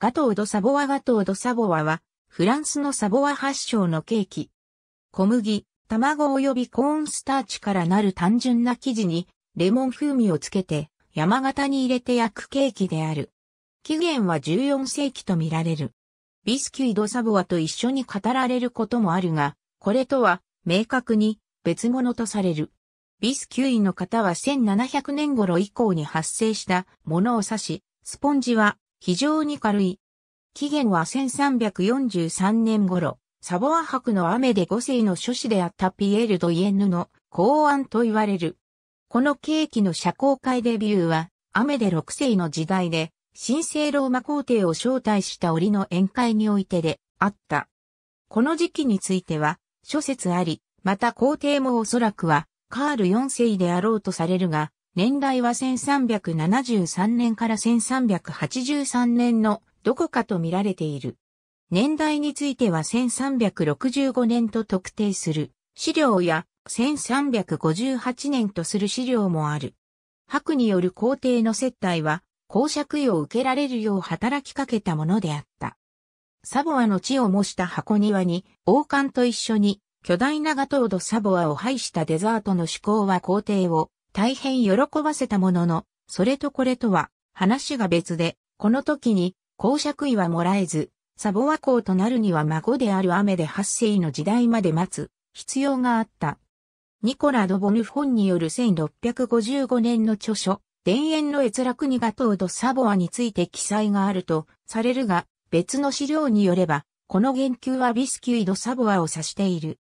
ガトード・サボワガトード・サボワは、フランスのサボワ発祥のケーキ。小麦、卵及びコーンスターチからなる単純な生地に、レモン風味をつけて、山形に入れて焼くケーキである。起源は14世紀とみられる。ビスキュイ・ド・サボワと一緒に語られることもあるが、これとは、明確に、別物とされる。ビスキュイの方は1700年頃以降に発生したものを指し、スポンジは非常に軽い。起源は1343年頃、サボア博の雨で5世の諸子であったピエール・ドイエンヌの公案と言われる。このケーキの社交界デビューは、雨で6世の時代で、神聖ローマ皇帝を招待した折の宴会においてであった。この時期については、諸説あり、また皇帝もおそらくは、カール4世であろうとされるが、年代は1373年から1383年のどこかと見られている。年代については1365年と特定する資料や1358年とする資料もある。白による皇帝の接待は公爵位を受けられるよう働きかけたものであった。サボアの地を模した箱庭に王冠と一緒に巨大なガトードサボアを配したデザートの趣向は皇帝を大変喜ばせたものの、それとこれとは話が別で、この時に公爵位はもらえず、サボワ公となるには孫である雨で発世の時代まで待つ必要があった。ニコラ・ド・ボヌフォンによる1655年の著書、田園の閲楽にガトード・サボアについて記載があるとされるが、別の資料によれば、この言及はビスキュイ・ド・サボアを指している。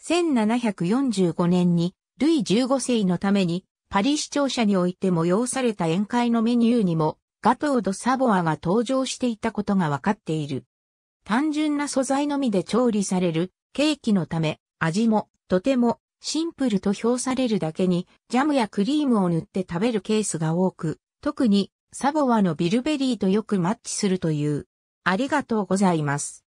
1745年にルイ15世のために、パリ市庁舎において催された宴会のメニューにも、ガトー・ド・サボアが登場していたことがわかっている。単純な素材のみで調理されるケーキのため、味もとてもシンプルと評されるだけに、ジャムやクリームを塗って食べるケースが多く、特にサボアのビルベリーとよくマッチするという。ありがとうございます。